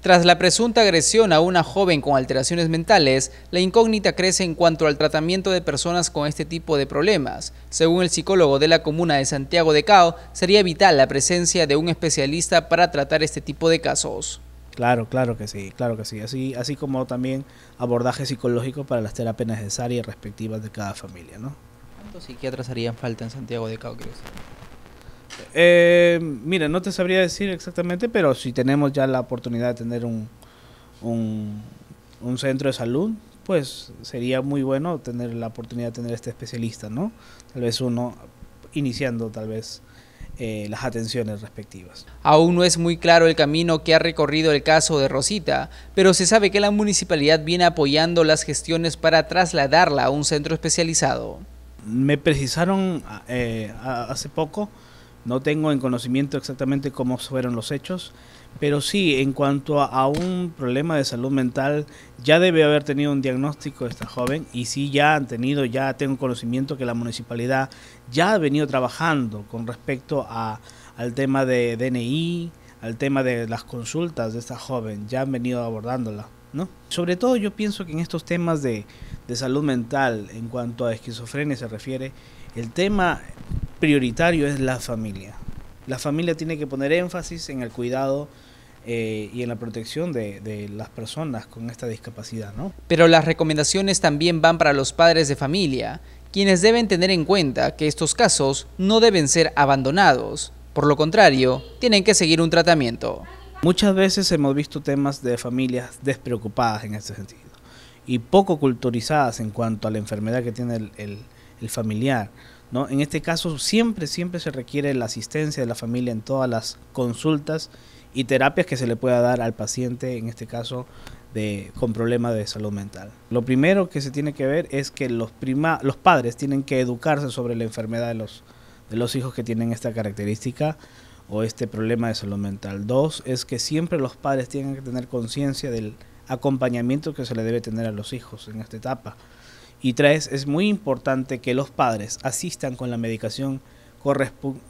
Tras la presunta agresión a una joven con alteraciones mentales, la incógnita crece en cuanto al tratamiento de personas con este tipo de problemas. Según el psicólogo de la comuna de Santiago de Cao, sería vital la presencia de un especialista para tratar este tipo de casos. Claro, claro que sí, claro que sí. Así, así como también abordaje psicológico para las terapias necesarias respectivas de cada familia, ¿no? ¿Cuántos psiquiatras harían falta en Santiago de Cao, crees? Eh, mira, no te sabría decir exactamente, pero si tenemos ya la oportunidad de tener un, un, centro de salud, pues sería muy bueno tener la oportunidad de tener este especialista, ¿no? Tal vez uno iniciando tal vez eh, las atenciones respectivas. Aún no es muy claro el camino que ha recorrido el caso de Rosita, pero se sabe que la municipalidad viene apoyando las gestiones para trasladarla a un centro especializado. Me precisaron eh, hace poco no tengo en conocimiento exactamente cómo fueron los hechos, pero sí, en cuanto a, un problema de salud mental, ya debe haber tenido un diagnóstico esta joven y sí ya han tenido, ya tengo conocimiento que la municipalidad ya ha venido trabajando con respecto a, al tema de DNI, al tema de las consultas de esta joven, ya han venido abordándola. ¿no? Sobre todo yo pienso que en estos temas de, de salud mental, en cuanto a esquizofrenia se refiere, el tema prioritario es la familia. La familia tiene que poner énfasis en el cuidado eh, y en la protección de, las personas con esta discapacidad. Pero las recomendaciones también van para los padres de familia, quienes deben tener en cuenta que estos casos no deben ser abandonados. Por lo contrario, tienen que seguir un tratamiento. Muchas veces hemos visto temas de familias despreocupadas en este sentido y poco culturizadas en cuanto a la enfermedad que tiene el familiar. ¿no? En este caso siempre, siempre se requiere la asistencia de la familia en todas las consultas y terapias que se le pueda dar al paciente, en este caso de, con problemas de salud mental. Lo primero que se tiene que ver es que los, los padres tienen que educarse sobre la enfermedad de los, de los hijos que tienen esta característica o este problema de salud mental. Dos, es que siempre los padres tienen que tener conciencia del acompañamiento que se le debe tener a los hijos en esta etapa. Y tres, es muy importante que los padres asistan con la medicación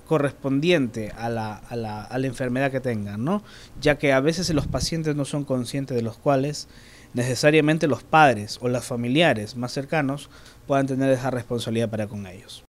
correspondiente a la, enfermedad que tengan, ¿no? Ya que a veces los pacientes no son conscientes de los cuales necesariamente los padres o los familiares más cercanos puedan tener esa responsabilidad para con ellos.